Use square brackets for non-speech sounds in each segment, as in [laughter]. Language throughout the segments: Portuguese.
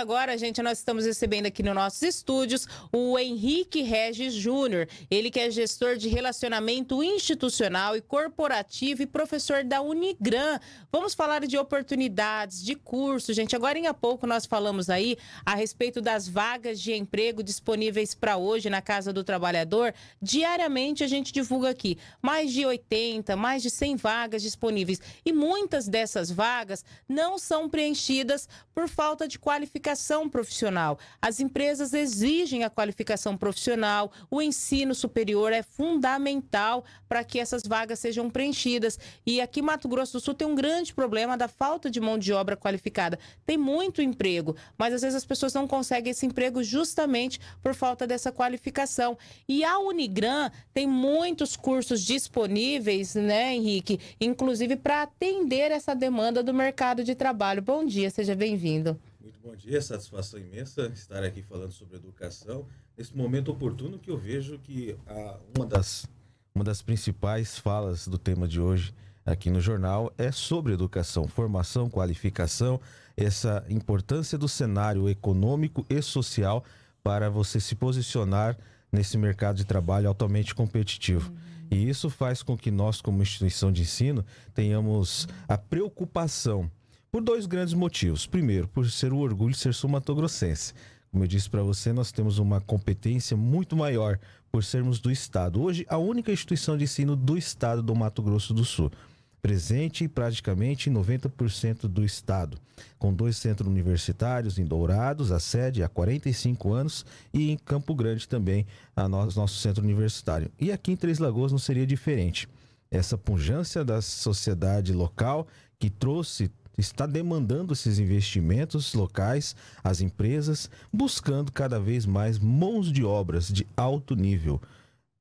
Agora, gente, nós estamos recebendo aqui nos nossos estúdios o Henrique Regis Júnior. Ele que é gestor de relacionamento institucional e corporativo e professor da Unigran. Vamos falar de oportunidades, de curso, gente. Agora em pouco nós falamos aí a respeito das vagas de emprego disponíveis para hoje na Casa do Trabalhador. Diariamente a gente divulga aqui mais de 80, mais de 100 vagas disponíveis. E muitas dessas vagas não são preenchidas por falta de qualificação qualificação profissional. As empresas exigem a qualificação profissional, o ensino superior é fundamental para que essas vagas sejam preenchidas. E aqui Mato Grosso do Sul tem um grande problema da falta de mão de obra qualificada. Tem muito emprego, mas às vezes as pessoas não conseguem esse emprego justamente por falta dessa qualificação. E a Unigran tem muitos cursos disponíveis, né, Henrique? Inclusive para atender essa demanda do mercado de trabalho. Bom dia, seja bem-vindo. Bom dia, satisfação imensa estar aqui falando sobre educação. Nesse momento oportuno que eu vejo que uma, das, uma das principais falas do tema de hoje aqui no jornal é sobre educação, formação, qualificação, essa importância do cenário econômico e social para você se posicionar nesse mercado de trabalho altamente competitivo. Uhum. E isso faz com que nós, como instituição de ensino, tenhamos a preocupação por dois grandes motivos. Primeiro, por ser o orgulho de ser sumatogrossense. Como eu disse para você, nós temos uma competência muito maior por sermos do Estado. Hoje, a única instituição de ensino do Estado do Mato Grosso do Sul. Presente praticamente em 90% do Estado, com dois centros universitários em Dourados, a sede há 45 anos, e em Campo Grande também, a nosso, nosso centro universitário. E aqui em Três Lagoas não seria diferente. Essa pujança da sociedade local que trouxe está demandando esses investimentos locais, as empresas, buscando cada vez mais mãos de obras de alto nível.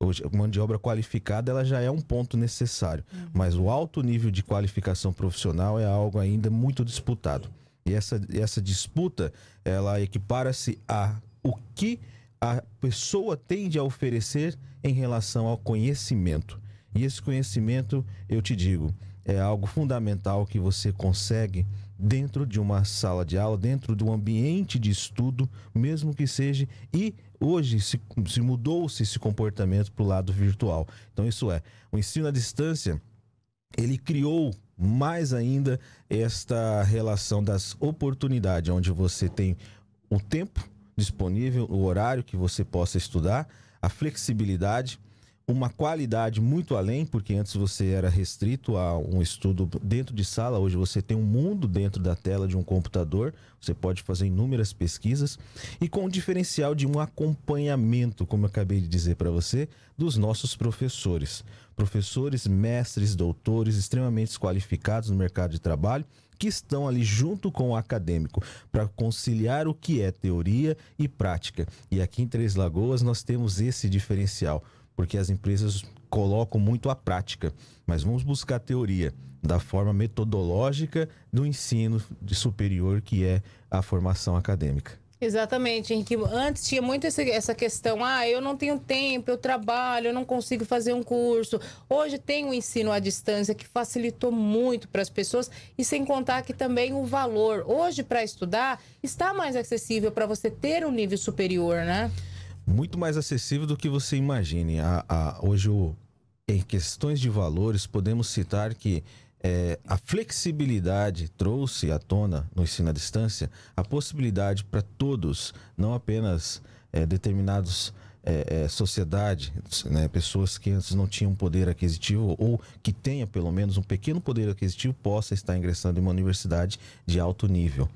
Hoje, mão de obra qualificada ela já é um ponto necessário, uhum. mas o alto nível de qualificação profissional é algo ainda muito disputado. E essa, essa disputa ela equipara-se a o que a pessoa tende a oferecer em relação ao conhecimento. E esse conhecimento, eu te digo, é algo fundamental que você consegue dentro de uma sala de aula, dentro do ambiente de estudo, mesmo que seja. E hoje se, se mudou-se esse comportamento para o lado virtual. Então, isso é, o ensino à distância, ele criou mais ainda esta relação das oportunidades, onde você tem o tempo disponível, o horário que você possa estudar, a flexibilidade uma qualidade muito além, porque antes você era restrito a um estudo dentro de sala, hoje você tem um mundo dentro da tela de um computador, você pode fazer inúmeras pesquisas e com o diferencial de um acompanhamento, como eu acabei de dizer para você, dos nossos professores. Professores, mestres, doutores extremamente qualificados no mercado de trabalho que estão ali junto com o acadêmico para conciliar o que é teoria e prática. E aqui em Três Lagoas nós temos esse diferencial porque as empresas colocam muito a prática, mas vamos buscar a teoria da forma metodológica do ensino superior, que é a formação acadêmica. Exatamente, Antes tinha muito essa questão, ah, eu não tenho tempo, eu trabalho, eu não consigo fazer um curso. Hoje tem o um ensino à distância que facilitou muito para as pessoas e sem contar que também o valor. Hoje, para estudar, está mais acessível para você ter um nível superior, né? muito mais acessível do que você imagine. A, a, hoje, o, em questões de valores, podemos citar que é, a flexibilidade trouxe à tona no ensino à distância a possibilidade para todos, não apenas é, determinados é, é, sociedade, né, pessoas que antes não tinham poder aquisitivo ou que tenha pelo menos um pequeno poder aquisitivo possa estar ingressando em uma universidade de alto nível,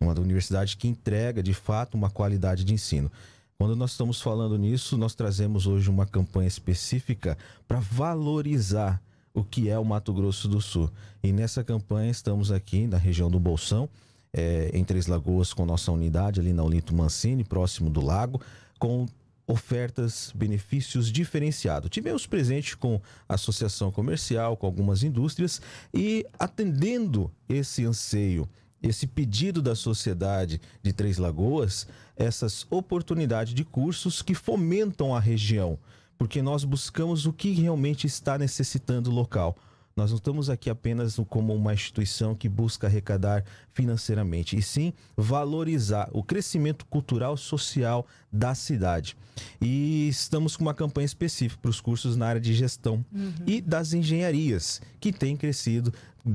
uma universidade que entrega de fato uma qualidade de ensino. Quando nós estamos falando nisso, nós trazemos hoje uma campanha específica para valorizar o que é o Mato Grosso do Sul. E nessa campanha estamos aqui na região do Bolsão, é, em Três Lagoas, com nossa unidade ali na Olinto Mancini, próximo do lago, com ofertas, benefícios diferenciados. Tivemos presente com a associação comercial, com algumas indústrias e atendendo esse anseio esse pedido da sociedade de Três Lagoas, essas oportunidades de cursos que fomentam a região, porque nós buscamos o que realmente está necessitando o local. Nós não estamos aqui apenas como uma instituição que busca arrecadar financeiramente, e sim valorizar o crescimento cultural social da cidade. E estamos com uma campanha específica para os cursos na área de gestão uhum. e das engenharias, que tem crescido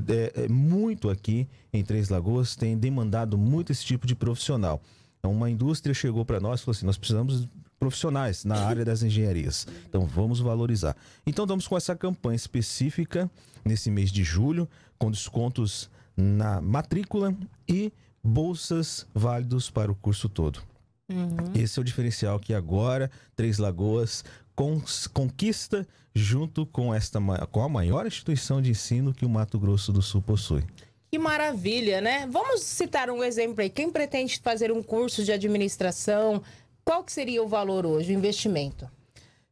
é, é muito aqui em Três Lagoas, tem demandado muito esse tipo de profissional. Então, uma indústria chegou para nós e falou assim: nós precisamos profissionais na área das engenharias. Então vamos valorizar. Então estamos com essa campanha específica nesse mês de julho, com descontos na matrícula e bolsas válidos para o curso todo. Uhum. Esse é o diferencial que agora Três Lagoas conquista junto com esta com a maior instituição de ensino que o Mato Grosso do Sul possui. Que maravilha, né? Vamos citar um exemplo aí. Quem pretende fazer um curso de administração, qual que seria o valor hoje, o investimento?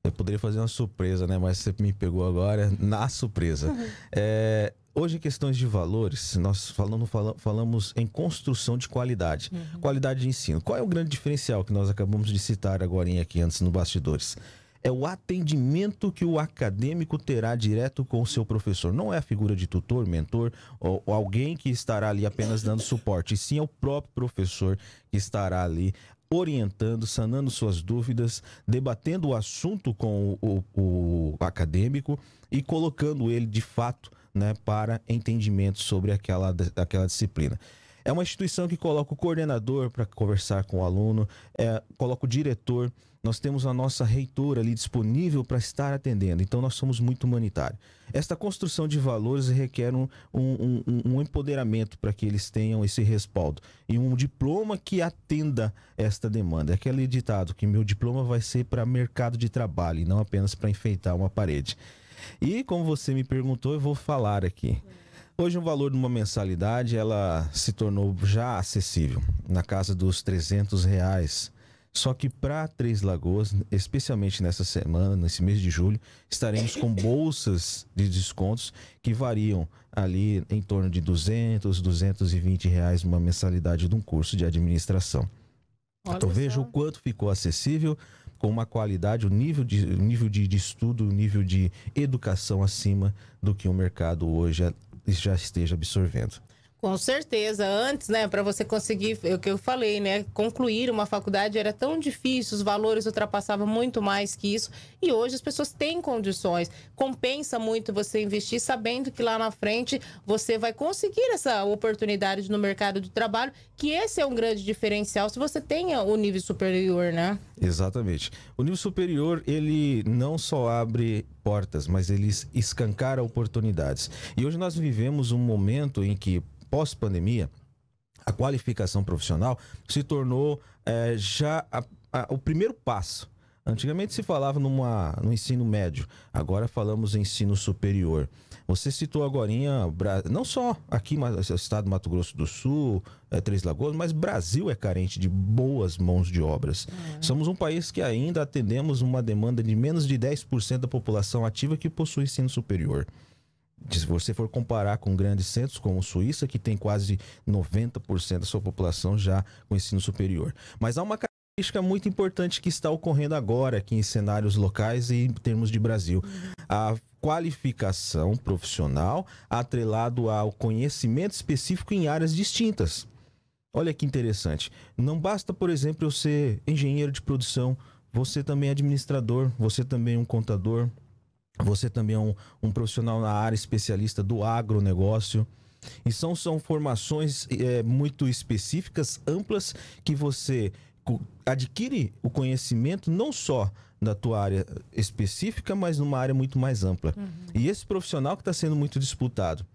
Eu poderia fazer uma surpresa, né? Mas você me pegou agora na surpresa. [laughs] é, hoje, em questões de valores, nós falando, fala, falamos em construção de qualidade. Uhum. Qualidade de ensino. Qual é o grande diferencial que nós acabamos de citar agora aqui antes no bastidores? é o atendimento que o acadêmico terá direto com o seu professor. Não é a figura de tutor, mentor ou, ou alguém que estará ali apenas dando suporte, e sim é o próprio professor que estará ali orientando, sanando suas dúvidas, debatendo o assunto com o, o, o acadêmico e colocando ele de fato né, para entendimento sobre aquela, aquela disciplina. É uma instituição que coloca o coordenador para conversar com o aluno, é, coloca o diretor, nós temos a nossa reitora ali disponível para estar atendendo. Então, nós somos muito humanitários. Esta construção de valores requer um, um, um, empoderamento para que eles tenham esse respaldo e um diploma que atenda esta demanda. É aquele ditado que meu diploma vai ser para mercado de trabalho e não apenas para enfeitar uma parede. E como você me perguntou, eu vou falar aqui. Hoje o valor de uma mensalidade ela se tornou já acessível, na casa dos 300 reais. Só que para Três Lagoas, especialmente nessa semana, nesse mês de julho, estaremos com [laughs] bolsas de descontos que variam ali em torno de 200, 220 reais uma mensalidade de um curso de administração. Olha então veja só. o quanto ficou acessível, com uma qualidade, o um nível de, um nível de, de estudo, o um nível de educação acima do que o mercado hoje já esteja absorvendo. Com certeza, antes, né, para você conseguir, é o que eu falei, né, concluir uma faculdade era tão difícil, os valores ultrapassavam muito mais que isso, e hoje as pessoas têm condições. Compensa muito você investir sabendo que lá na frente você vai conseguir essa oportunidade no mercado do trabalho, que esse é um grande diferencial se você tenha o nível superior, né? Exatamente. O nível superior, ele não só abre portas, mas ele escancara oportunidades. E hoje nós vivemos um momento em que pós-pandemia, a qualificação profissional se tornou é, já a, a, o primeiro passo. Antigamente se falava numa, no ensino médio, agora falamos em ensino superior. Você citou agora, não só aqui no estado do Mato Grosso do Sul, é, Três Lagoas, mas Brasil é carente de boas mãos de obras. É. Somos um país que ainda atendemos uma demanda de menos de 10% da população ativa que possui ensino superior se você for comparar com grandes centros como Suíça, que tem quase 90% da sua população já com ensino superior. Mas há uma característica muito importante que está ocorrendo agora aqui em cenários locais e em termos de Brasil. Uhum. A qualificação profissional atrelado ao conhecimento específico em áreas distintas. Olha que interessante. Não basta, por exemplo, eu ser engenheiro de produção, você também é administrador, você também é um contador, você também é um, um profissional na área especialista do agronegócio. E são, são formações é, muito específicas, amplas, que você adquire o conhecimento não só da tua área específica, mas numa área muito mais ampla. Uhum. E esse profissional que está sendo muito disputado.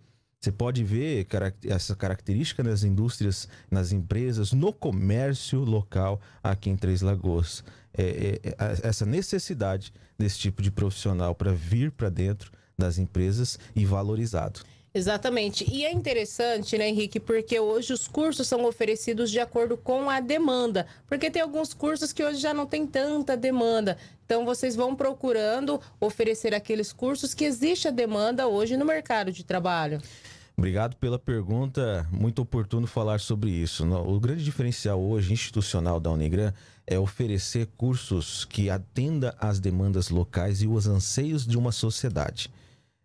Você pode ver essa característica nas indústrias, nas empresas, no comércio local aqui em Três Lagoas. É, é, é, essa necessidade desse tipo de profissional para vir para dentro das empresas e valorizado. Exatamente. E é interessante, né, Henrique, porque hoje os cursos são oferecidos de acordo com a demanda. Porque tem alguns cursos que hoje já não tem tanta demanda. Então, vocês vão procurando oferecer aqueles cursos que existe a demanda hoje no mercado de trabalho. Obrigado pela pergunta, muito oportuno falar sobre isso. O grande diferencial hoje institucional da Unigram é oferecer cursos que atenda às demandas locais e os anseios de uma sociedade.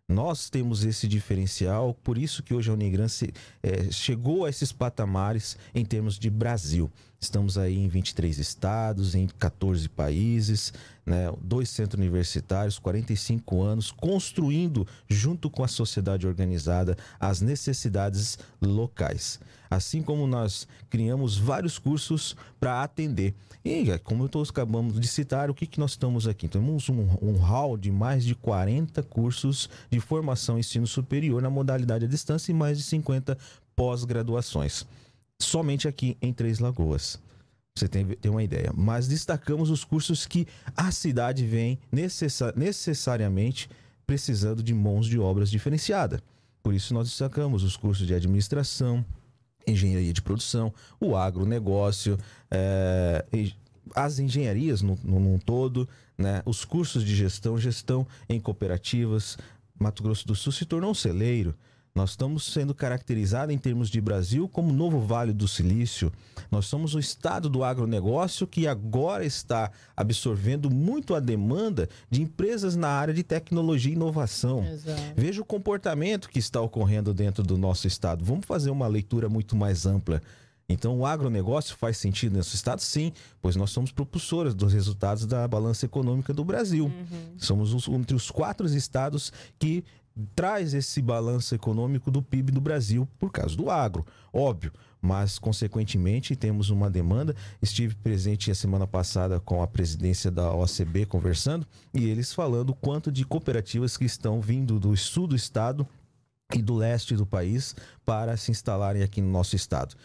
Nós temos esse diferencial, por isso que hoje a Unigran se, é, chegou a esses patamares em termos de Brasil. Estamos aí em 23 estados, em 14 países, né? dois centros universitários, 45 anos, construindo junto com a sociedade organizada as necessidades locais. Assim como nós criamos vários cursos para atender. E é, como todos acabamos de citar, o que, que nós estamos aqui? Temos um, um hall de mais de 40 cursos de formação e ensino superior na modalidade à distância e mais de 50 pós-graduações somente aqui em Três Lagoas. Você tem, tem uma ideia. Mas destacamos os cursos que a cidade vem necessariamente precisando de mãos de obras diferenciada. Por isso nós destacamos os cursos de administração, engenharia de produção, o agronegócio, é, as engenharias no, no, no todo, né? os cursos de gestão, gestão em cooperativas. Mato Grosso do Sul se tornou um celeiro nós estamos sendo caracterizados em termos de Brasil como novo Vale do Silício. Nós somos o estado do agronegócio que agora está absorvendo muito a demanda de empresas na área de tecnologia e inovação. Exato. Veja o comportamento que está ocorrendo dentro do nosso estado. Vamos fazer uma leitura muito mais ampla. Então, o agronegócio faz sentido nesse estado? Sim, pois nós somos propulsores dos resultados da balança econômica do Brasil. Uhum. Somos um entre os quatro estados que traz esse balanço econômico do PIB do Brasil por causa do agro, óbvio. Mas, consequentemente, temos uma demanda. Estive presente a semana passada com a presidência da OCB conversando e eles falando quanto de cooperativas que estão vindo do sul do estado e do leste do país para se instalarem aqui no nosso estado.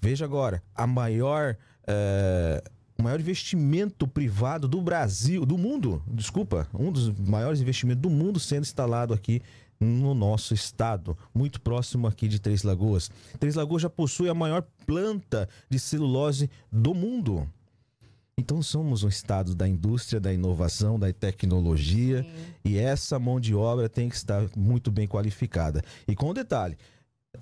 Veja agora, a maior. Eh, o maior investimento privado do Brasil, do mundo, desculpa, um dos maiores investimentos do mundo sendo instalado aqui no nosso estado, muito próximo aqui de Três Lagoas. Três Lagoas já possui a maior planta de celulose do mundo. Então somos um estado da indústria, da inovação, da tecnologia Sim. e essa mão de obra tem que estar muito bem qualificada. E com um detalhe,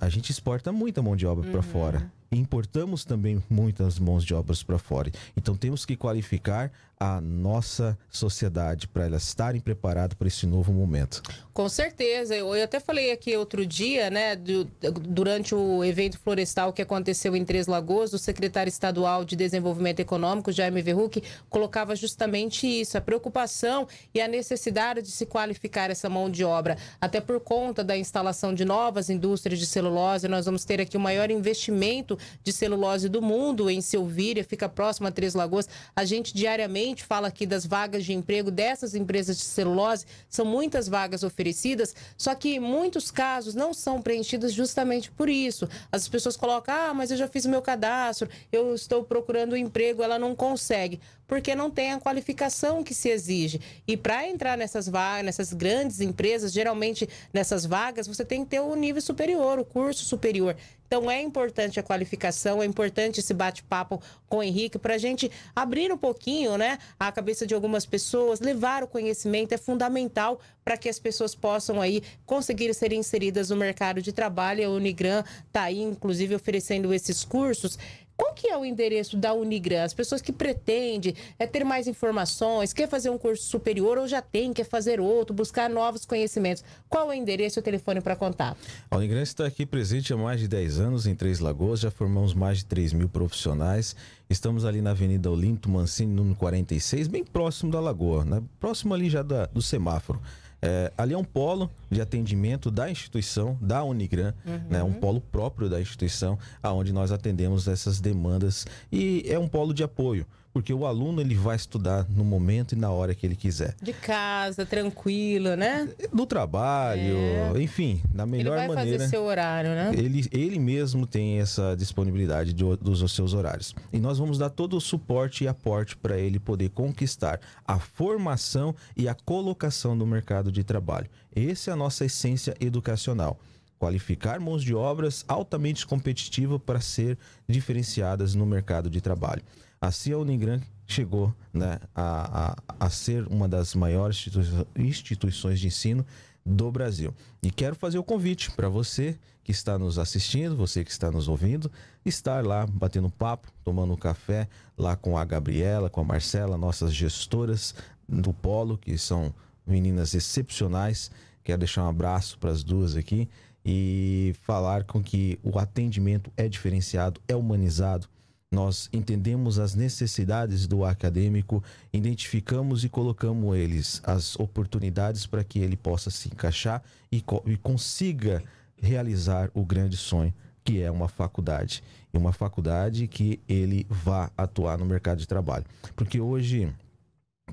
a gente exporta muita mão de obra uhum. para fora importamos também muitas mãos de obras para fora. Então temos que qualificar a nossa sociedade para elas estarem preparadas para esse novo momento. Com certeza. Eu, eu até falei aqui outro dia, né, do, durante o evento florestal que aconteceu em Três Lagoas, o secretário estadual de Desenvolvimento Econômico, Jaime Verruc, colocava justamente isso, a preocupação e a necessidade de se qualificar essa mão de obra. Até por conta da instalação de novas indústrias de celulose, nós vamos ter aqui o maior investimento de celulose do mundo, em Silvíria, fica próximo a Três Lagoas. A gente diariamente fala aqui das vagas de emprego dessas empresas de celulose, são muitas vagas oferecidas, só que muitos casos não são preenchidos justamente por isso. As pessoas colocam, ah, mas eu já fiz meu cadastro, eu estou procurando um emprego, ela não consegue porque não tem a qualificação que se exige. E para entrar nessas vagas, nessas grandes empresas, geralmente nessas vagas, você tem que ter o um nível superior, o um curso superior. Então é importante a qualificação, é importante esse bate-papo com o Henrique para a gente abrir um pouquinho né, a cabeça de algumas pessoas, levar o conhecimento é fundamental para que as pessoas possam aí conseguir ser inseridas no mercado de trabalho. A Unigran está aí, inclusive, oferecendo esses cursos. Qual que é o endereço da Unigran? As pessoas que pretendem é ter mais informações, quer fazer um curso superior ou já tem, quer fazer outro, buscar novos conhecimentos. Qual é o endereço e o telefone para contar? A Unigran está aqui presente há mais de 10 anos em Três Lagoas, já formamos mais de 3 mil profissionais. Estamos ali na Avenida Olinto Mancini, número 46, bem próximo da Lagoa, né? próximo ali já da, do semáforo. É, ali é um polo de atendimento da instituição, da Unigran, né? uhum. né, um polo próprio da instituição, aonde nós atendemos essas demandas e é um polo de apoio porque o aluno ele vai estudar no momento e na hora que ele quiser. De casa, tranquilo, né? Do trabalho, é. enfim, da melhor maneira. Ele vai maneira, fazer seu horário, né? Ele, ele mesmo tem essa disponibilidade de, dos seus horários. E nós vamos dar todo o suporte e aporte para ele poder conquistar a formação e a colocação no mercado de trabalho. Essa é a nossa essência educacional qualificar mãos de obras altamente competitiva para ser diferenciadas no mercado de trabalho. Assim, a Unigran chegou né, a, a, a, ser uma das maiores instituições de ensino do Brasil. E quero fazer o convite para você que está nos assistindo, você que está nos ouvindo, estar lá batendo papo, tomando um café lá com a Gabriela, com a Marcela, nossas gestoras do Polo, que são meninas excepcionais. Quero deixar um abraço para as duas aqui e falar com que o atendimento é diferenciado, é humanizado nós entendemos as necessidades do acadêmico, identificamos e colocamos eles as oportunidades para que ele possa se encaixar e, co e consiga realizar o grande sonho que é uma faculdade e uma faculdade que ele vá atuar no mercado de trabalho, porque hoje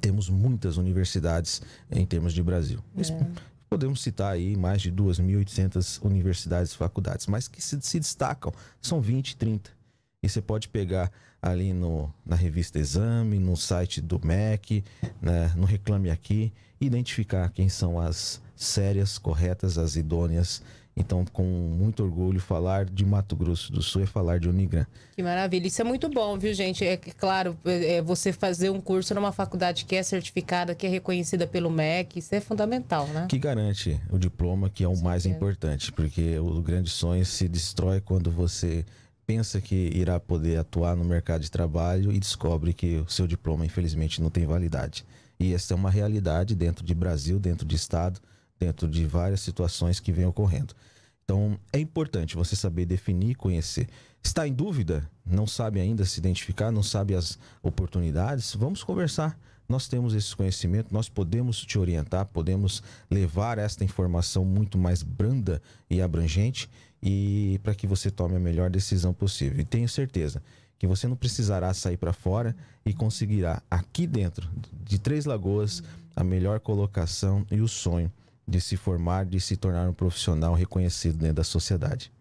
temos muitas universidades em termos de Brasil. É podemos citar aí mais de 2.800 universidades e faculdades, mas que se, se, destacam são 20, 30. E você pode pegar ali no, na revista Exame, no site do MEC, né, no Reclame Aqui, identificar quem são as sérias, corretas, as idôneas. Então, com muito orgulho, falar de Mato Grosso do Sul é falar de Unigran. Que maravilha. Isso é muito bom, viu, gente? É, é claro, é, é, você fazer um curso numa faculdade que é certificada, que é reconhecida pelo MEC, isso é fundamental, né? Que garante o diploma, que é o mais importante, porque o grande sonho se destrói quando você pensa que irá poder atuar no mercado de trabalho e descobre que o seu diploma, infelizmente, não tem validade. E essa é uma realidade dentro de Brasil, dentro de Estado, dentro de várias situações que vem ocorrendo. Então, é importante você saber definir e conhecer. Está em dúvida? Não sabe ainda se identificar? Não sabe as oportunidades? Vamos conversar. Nós temos esse conhecimento, nós podemos te orientar, podemos levar esta informação muito mais branda e abrangente e para que você tome a melhor decisão possível. E tenho certeza que você não precisará sair para fora e conseguirá aqui dentro de Três Lagoas a melhor colocação e o sonho de se formar, de se tornar um profissional reconhecido dentro da sociedade.